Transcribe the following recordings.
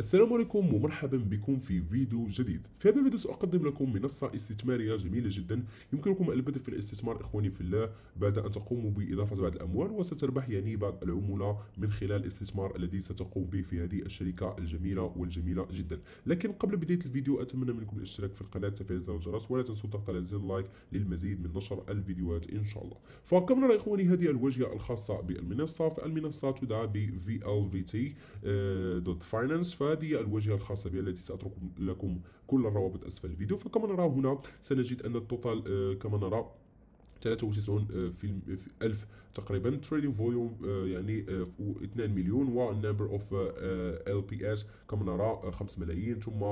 السلام عليكم ومرحبا بكم في فيديو جديد في هذا الفيديو سأقدم لكم منصة استثمارية جميلة جدا يمكنكم البدء في الاستثمار إخواني في الله بعد أن تقوموا بإضافة بعض الأموال وستربح يعني بعض العمولة من خلال الاستثمار الذي ستقوم به في هذه الشركة الجميلة والجميلة جدا لكن قبل بداية الفيديو أتمنى منكم الاشتراك في القناة وتفعيل زر الجرس ولا تنسوا الضغط على زر اللايك للمزيد من نشر الفيديوهات إن شاء الله فكما نرى إخواني هذه الواجهة الخاصة بالمنصة فالمنصة تدعى ب VLVT.finance آه، دوت فاينانس فهذه الواجهة الخاصة بي التي سأترك لكم كل الروابط أسفل الفيديو فكما نرى هنا سنجد أن التوتال آه، كما نرى 93 آه، آه، في ألف تقريبا تريدينغ فوليوم آه، يعني 2 مليون والنمبر اوف ال بي اس كما نرى 5 ملايين ثم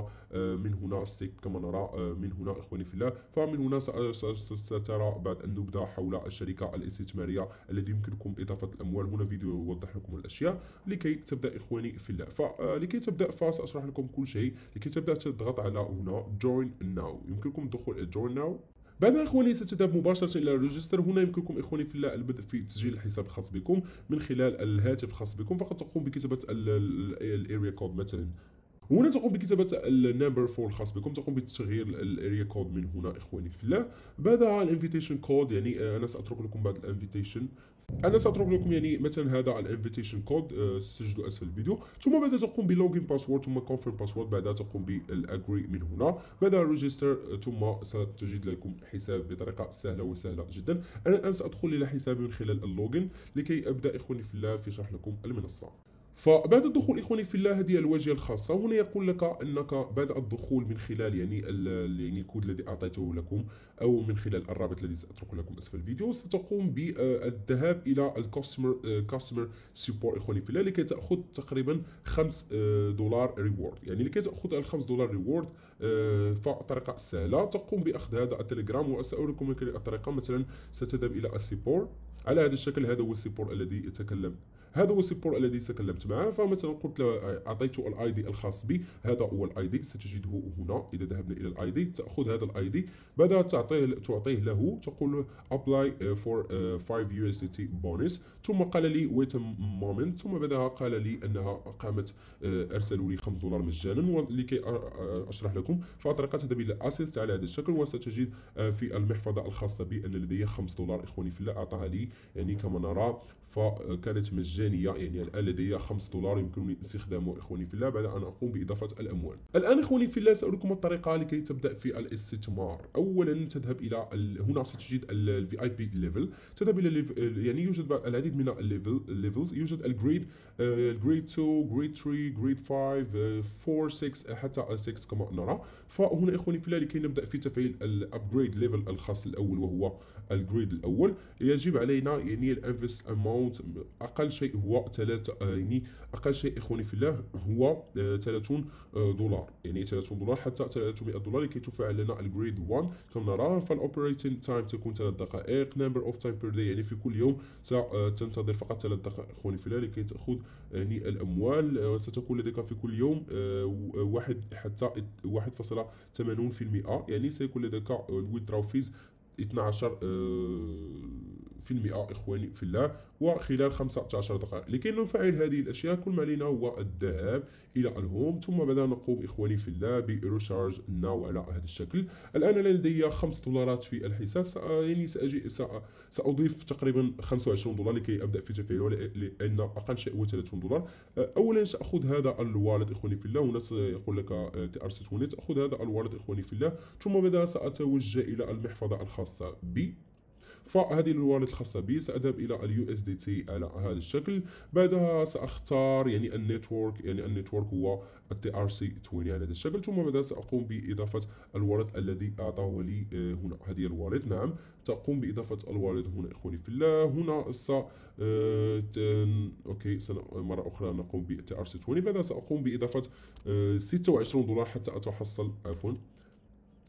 من هنا ستيك كما نرى من هنا اخواني في الله فمن هنا سترى بعض النبذه حول الشركه الاستثماريه التي يمكنكم اضافه الاموال هنا فيديو يوضح لكم الاشياء لكي تبدا اخواني في الله فلكي تبدا فساشرح لكم كل شيء لكي تبدا تضغط على هنا join now يمكنكم الدخول join now بعد اخواني ستذهب مباشره الى الريجستر هنا يمكنكم اخواني في الله البدء في تسجيل الحساب الخاص بكم من خلال الهاتف الخاص بكم فقط تقوم بكتابه الاريا كود مثلا هنا تقوم بكتابة النمبر 4 الخاص بكم تقوم بتغيير الاريا كود من هنا اخواني في الله بعدها الانفيتيشن كود يعني آه، انا ساترك لكم بعد الانفيتيشن انا ساترك لكم يعني مثلا هذا على الانفيتيشن كود سجلوا اسفل الفيديو ثم بعدها تقوم بلوجين باسورد ثم كونفيرم باسورد بعدها تقوم بالاجري من هنا بعدها آه، ريجستر ثم ستجد لكم حساب بطريقه سهله وسهله جدا انا الان سادخل الى حسابي من خلال اللوجين لكي ابدا اخواني في الله في شرح لكم المنصه فبعد الدخول إخواني في الله هذه الواجهة الخاصة هنا يقول لك أنك بعد الدخول من خلال يعني يعني الكود الذي أعطيته لكم أو من خلال الرابط الذي سأترك لكم أسفل الفيديو ستقوم بالذهاب إلى الكاستمر كاستمر سبورت إخواني في الله لكي تأخذ تقريبا 5 آه، دولار ريورد يعني لكي تأخذ ال 5 دولار ريورد آه، فطريقة سهلة تقوم بأخذ هذا التليجرام وسأوريكم الطريقة مثلا ستذهب إلى السبورت على هذا الشكل هذا هو السبورت الذي يتكلم هذا هو السيبور الذي تكلمت معه فمثلا قلت له آه، اعطيته الاي دي الخاص بي هذا هو الاي دي ستجده هنا اذا ذهبنا الى الاي دي تاخذ هذا الاي دي بعدها تعطيه تعطيه له تقول له ابلاي فور 5 يو اس دي تي بونس ثم قال لي ويت مومنت ثم بعدها قال لي انها قامت آه، ارسلوا لي 5 دولار مجانا ولكي اشرح لكم فطريقه تذهب الى اسيست على هذا الشكل وستجد آه، في المحفظه الخاصه بي ان لدي 5 دولار اخواني في الله اعطاها لي يعني كما نرى فكانت مجانا مجانية يعني الآلة لدي 5 دولار يمكنني استخدامه إخواني في الله بعد أن أقوم بإضافة الأموال الآن إخواني في الله سأريكم الطريقة لكي تبدأ في الاستثمار أولا تذهب إلى هنا ستجد الفي اي بي ليفل تذهب إلى يعني يوجد العديد من الليفل ليفلز يوجد الجريد الجريد 2 جريد 3 جريد 5 4 6 حتى 6 كما نرى فهنا إخواني في الله لكي نبدأ في تفعيل الابجريد ليفل الخاص الأول وهو الجريد الأول يجب علينا يعني الانفست اماونت أقل شيء هو 3 يعني اقل شيء اخواني في الله هو 30 آه، آه، دولار يعني 30 دولار حتى 300 دولار لكي تفعل لنا الجريد 1 كما نرى فالاوبريتنج تايم تكون 3 دقائق نمبر اوف تايم بير داي يعني في كل يوم آه، تنتظر فقط 3 دقائق اخواني في الله لكي تاخذ يعني الاموال ستكون لديك في كل يوم واحد حتى 1.80% يعني سيكون لديك الويدراو فيز 12 في المئة إخواني في الله وخلال 15 دقائق لكي نفعل هذه الأشياء كل ما علينا هو الذهاب إلى الهوم ثم بعدها نقوم إخواني في الله بريشارج ناو على هذا الشكل الآن لدي 5 دولارات في الحساب يعني سأجي سأضيف تقريبا 25 دولار لكي أبدأ في تفعيل لأن أقل شيء هو 30 دولار أولا سأخذ هذا الوالد إخواني في الله هنا يقول لك تأرسل تاخذ هذا الوالد إخواني في الله ثم بعدها سأتوجه إلى المحفظة الخاصة بي فهذه الوالد الخاصة بي سأذهب إلى اليو اس دي تي على هذا الشكل بعدها سأختار يعني النيتورك يعني النيتورك هو التي ار سي 20 على هذا الشكل ثم بعدها سأقوم بإضافة الوالد الذي أعطاه لي آه، هنا هذه الوالد نعم تقوم بإضافة الوالد هنا إخواني في الله هنا س آه، أوكي مرة أخرى نقوم بالتي ار سي 20 بعدها سأقوم بإضافة 26 آه، دولار حتى أتحصل عفوا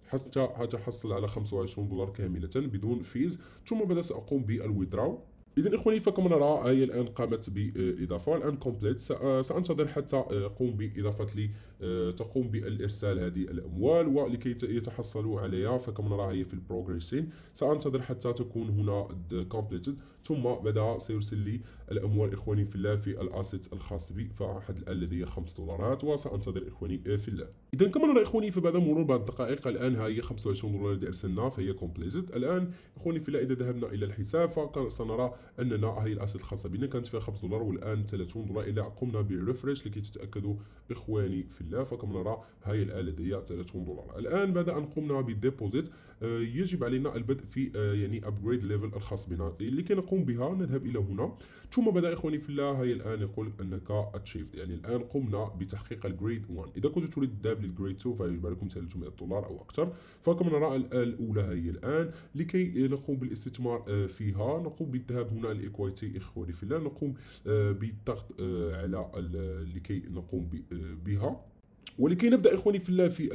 حتى اتحصل على 25 دولار كاملة بدون فيز ثم بعد سأقوم بالويدراو اذا اخواني فكما نرى هي آية الان قامت باضافه الان كومبليت سانتظر حتى اقوم باضافه لي آه، تقوم بالارسال هذه الاموال ولكي يتحصلوا عليها فكما نرى هي في البروجريسين سانتظر حتى تكون هنا كومبليتد ثم بعدها سيرسل لي الاموال اخواني في الله في الاسيت الخاص بي فحد الان لدي 5 دولارات وسانتظر اخواني في الله اذا كما نرى اخواني فبعد مرور بعض الدقائق الان ها هي 25 دولار الذي ارسلناها فهي كومبليتد الان اخواني في الله اذا ذهبنا الى الحساب فسنرى اننا هي الاسيت الخاصه بنا كانت فيها 5 دولار والان 30 دولار الى قمنا بريفرش لكي تتاكدوا اخواني في الله فكما نرى هاي الآلة دي 30 دولار الآن بعد أن قمنا بالديبوزيت آه، يجب علينا البدء في آه، يعني ابجريد ليفل الخاص بنا لكي نقوم بها نذهب إلى هنا ثم بدأ إخواني في الله هاي الآن يقول أنك اتشيفد يعني الآن قمنا بتحقيق الجريد 1 إذا كنت تريد الذهاب للجريد 2 فيجب عليكم 300 دولار أو أكثر فكما نرى الأولى هي الآن لكي آه، نقوم بالاستثمار فيها نقوم بالذهاب هنا لإيكويتي إخواني في الله نقوم بالضغط على لكي نقوم بها ولكي نبدا اخواني في في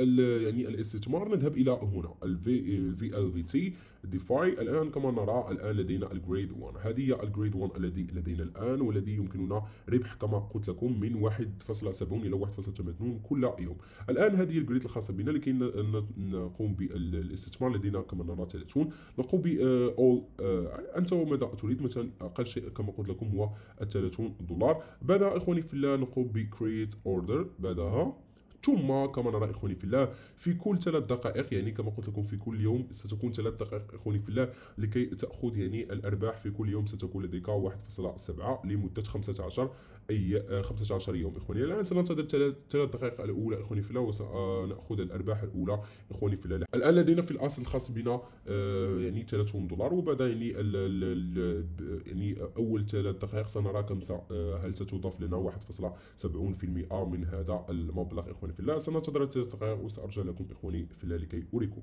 يعني الاستثمار نذهب الى هنا الفي ال في تي ديفاي الان كما نرى الان لدينا الجريد 1 هذه هي الجريد 1 الذي لدينا الان والذي يمكننا ربح كما قلت لكم من 1.70 الى 1.80 كل يوم الان هذه الجريد الخاصه بنا لكي نقوم بالاستثمار لدينا كما نرى 30 نقوم ب اول آه، آه، انت ماذا تريد مثلا اقل شيء كما قلت لكم هو 30 دولار بعدها اخواني في الله نقوم بكرييت اوردر بعدها ثم كما نرى إخواني في الله في كل ثلاث دقائق يعني كما قلت لكم في كل يوم ستكون ثلاث دقائق إخواني في الله لكي تأخذ يعني الأرباح في كل يوم ستكون لديك 1.7 لمدة 15 اي 15 آه، يوم اخواني الان سننتظر ثلاث دقائق الاولى اخواني فلا وسناخذ الارباح الاولى اخواني فلا الان لدينا في الاصل الخاص بنا آه، يعني 30 دولار وبعد يعني يعني اول ثلاث دقائق سنرى كم آه، هل ستضاف لنا 1.70% من هذا المبلغ اخواني فلا سننتظر ثلاث دقائق وسارجع لكم اخواني فلا لكي اريكم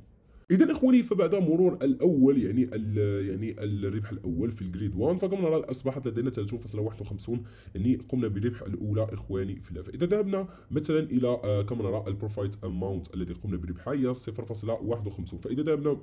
اذا اخواني فبعد مرور الاول يعني الـ يعني الربح الاول في الجريد 1 فكما نرى اصبحت لدينا 30.51 يعني قمنا بربح الاولى اخواني في اللعبه اذا ذهبنا مثلا الى آه، كما نرى البروفايت اماونت الذي قمنا بربحه هي 0.51 فاذا ذهبنا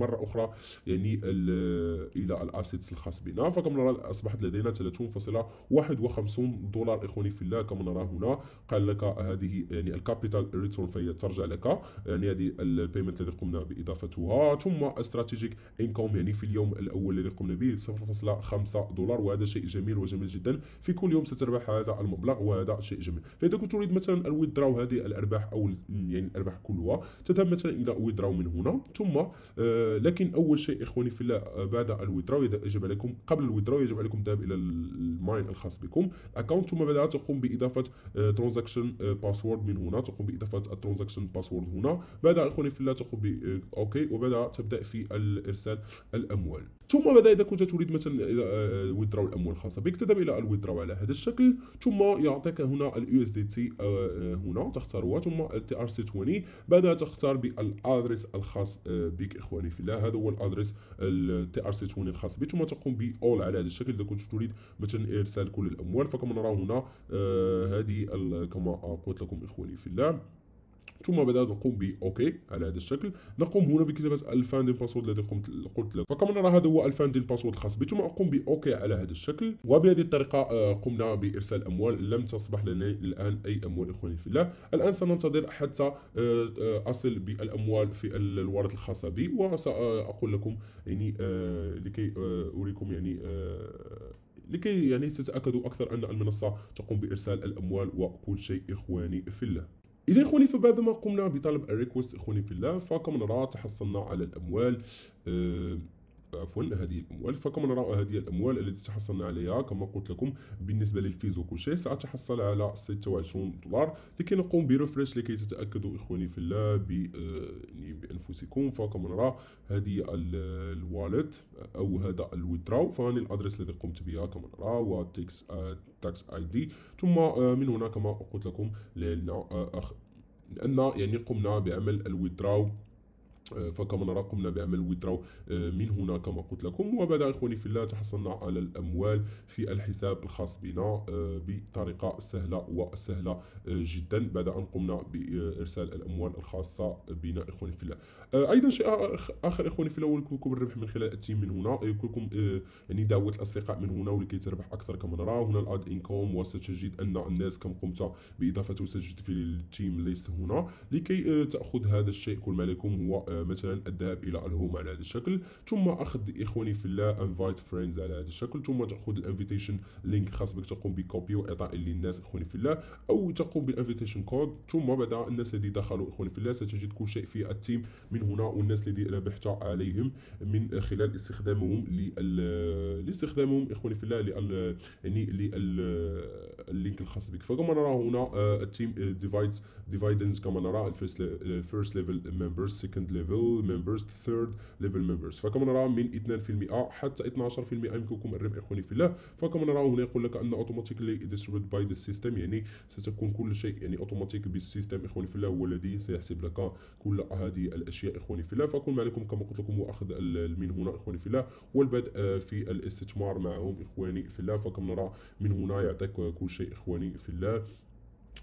مره اخرى يعني الى الاسيتس الخاص بنا فكما نرى اصبحت لدينا 30.51 دولار اخواني في الله كما نرى هنا قال لك هذه يعني الكابيتال ريتورن فهي ترجع لك يعني هذه البيمنت الذي قمنا به اضافتها ثم استراتيجيك انكم يعني في اليوم الاول الذي قمنا به 0.5 دولار وهذا شيء جميل وجميل جدا في كل يوم ستربح هذا المبلغ وهذا شيء جميل فاذا كنت تريد مثلا الويدراو هذه الارباح او يعني الارباح كلها تذهب مثلا الى ويدراو من هنا ثم آه لكن اول شيء اخواني في الله بعد الويدراو يجب عليكم قبل الويدراو يجب عليكم الذهاب الى الماين الخاص بكم اكونت ثم بعدها تقوم باضافه ترانزاكشن آه، آه، باسورد من هنا تقوم باضافه الترانزاكشن باسورد هنا بعدها اخواني في الله تقوم آه، اوكي وبعدها تبدا في ارسال الاموال ثم ماذا اذا كنت تريد مثلا ويدراو آه، الاموال آه، الخاصه بك تذهب الى الويدراو على هذا الشكل ثم يعطيك هنا اليو اس دي تي هنا تختارها ثم التي ار سي 20 بعدها تختار بالادرس الخاص آه، بك اخواني في الله هذا هو الادرس التي ار سي 20 الخاص بك ثم تقوم باول على هذا الشكل اذا كنت تريد مثلا ارسال كل الاموال فكما نرى هنا هذه كما قلت لكم اخواني في الله ثم بعد ذلك ب باوكي على هذا الشكل نقوم هنا بكتابه الفان دي الباسورد الذي قمت قلت لك فكما نرى هذا هو الفان دي الباسورد الخاص بي ثم اقوم باوكي على هذا الشكل وبهذه الطريقه آه، قمنا بارسال اموال لم تصبح لنا الان اي اموال اخواني في الله الان سننتظر حتى آه، آه، اصل بالاموال في الورد الخاصه بي وساقول لكم يعني لكي اريكم يعني لكي يعني تتاكدوا اكثر ان المنصه تقوم بارسال الاموال وكل شيء اخواني في الله اذا اخواني فبعد ما قمنا بطلب الريكوست اخواني في الله فكم نرى تحصلنا على الاموال أه عفوا هذه الأموال فكما نرى هذه الأموال التي تحصلنا عليها كما قلت لكم بالنسبة للفيز وكل شيء سأتحصل على 26 دولار لكي نقوم بريفريش لكي تتأكدوا إخواني في الله آه، يعني بأنفسكم فكما نرى هذه الوالت آه، أو هذا الويدراو فهاني الأدرس الذي قمت بها كما نرى هو آه، تاكس اي دي ثم من هنا كما قلت لكم لأن يعني قمنا بعمل الويدراو آه، فكما نراكم بعمل ويدرو آه، من هنا كما قلت لكم وبعد إخواني في الله تحصلنا على الأموال في الحساب الخاص بنا آه، بطريقة سهلة وسهلة جدا بعد أن قمنا بإرسال الأموال الخاصة بنا إخواني في الله أيضا شيء آخر إخواني في الله يمكن لكم الربح من خلال التيم من هنا يمكن يعني دعوة الأصدقاء من هنا ولكي تربح أكثر كما نرى هنا الأد إنكوم وستجد أن الناس كم قمت بإضافته ستجد في التيم ليست هنا لكي تأخذ هذا الشيء كل ما لكم هو مثلا الذهاب الى الهوم على هذا الشكل ثم اخذ اخواني في الله انفايت فريندز على هذا الشكل ثم تاخذ الانفيتيشن لينك خاص بك تقوم بكوبي واعطاء للناس اخواني في الله او تقوم بالانفيتيشن كود ثم بعد الناس الذي دخلوا اخواني في الله ستجد كل شيء في التيم من هنا والناس الذي ربحت عليهم من خلال استخدامهم لاستخدامهم اخواني في الله يعني لل يعني لللينك الخاص بك فكما نرى هنا التيم ديفايد ديفايدنز كما نرى الفيرست ليفل ممبرز سكند ليفل ليفل ممبرز ثيرد ليفل ممبرز فكما نرى من 2% حتى 12% يمكنكم الربح اخواني في الله فكما نرى هنا يقول لك ان اوتوماتيكلي ديستريبيوت باي ذا سيستم يعني ستكون كل شيء يعني اوتوماتيك بالسيستم اخواني في الله هو الذي سيحسب لك كل هذه الاشياء اخواني في الله فكل ما عليكم كما قلت لكم هو اخذ من هنا اخواني في الله والبدء آه، في الاستثمار معهم اخواني في الله فكما نرى من هنا يعطيك كل شيء اخواني في الله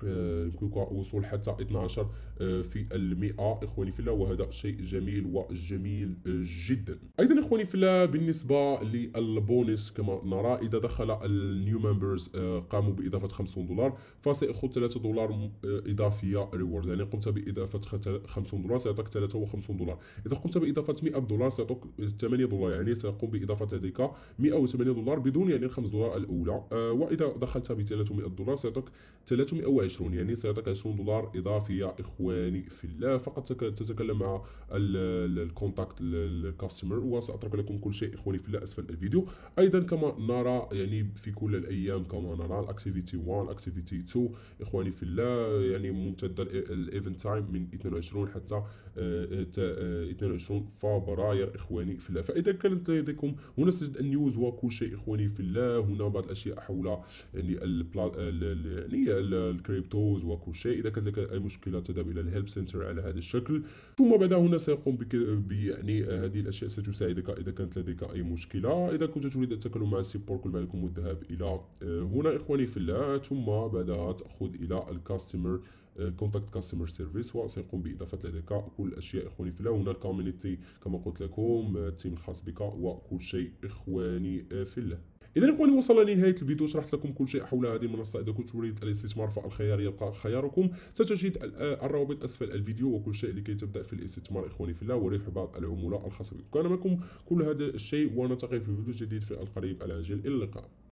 يمكن آه، وصول حتى 12 آه، في المئة إخواني في الله وهذا شيء جميل وجميل آه، جدا أيضا إخواني في الله بالنسبة للبونس كما نرى إذا دخل النيو ممبرز قاموا بإضافة 50 دولار فسيأخذ 3 دولار إضافية ريورد يعني قمت بإضافة 50 دولار سيعطيك 53 دولار إذا قمت بإضافة 100 دولار سيعطيك 8 دولار يعني سيقوم بإضافة لديك 108 دولار بدون يعني 5 دولار الأولى وإذا دخلت ب 300 دولار سيعطيك 300 20 يعني سيعطيك 20 دولار اضافي يا اخواني في الله فقط تتكلم مع الكونتاكت الكاستمر وساترك لكم كل شيء اخواني في الله اسفل الفيديو ايضا كما نرى يعني في كل الايام كما نرى الاكتيفيتي 1 اكتيفيتي 2 اخواني في الله يعني ممتد الايفنت تايم من 22 حتى 22 آه، آه، آه، فبراير إخواني في الله فإذا كانت لديكم هنا سجد النيوز وكل شيء إخواني في الله هنا بعض الأشياء حول يعني يعني الكريبتوز وكل شيء إذا كانت لك أي مشكلة تذهب إلى الهيلب سنتر على هذا الشكل ثم بعد هنا سيقوم بك يعني هذه الأشياء ستساعدك إذا كانت لديك أي مشكلة إذا كنت تريد التكلم مع السيبور كل ما عليكم الذهاب إلى هنا إخواني في الله ثم بعدها تأخذ إلى الكاستمر كونتاكت كاستمر سيرفيس وسيقوم باضافه لديك كل الاشياء اخواني فلا هنا الكوميونيتي كما قلت لكم التيم آه، الخاص بك وكل شيء اخواني آه، في الله اذا اخواني وصلنا لنهايه الفيديو شرحت لكم كل شيء حول هذه المنصه اذا كنت تريد الاستثمار فالخيار يبقى خياركم ستجد آه، الروابط اسفل الفيديو وكل شيء لكي تبدا في الاستثمار اخواني في الله وربح بعض العموله الخاصه بكم كان معكم كل هذا الشيء ونلتقي في فيديو جديد في القريب العاجل الى اللقاء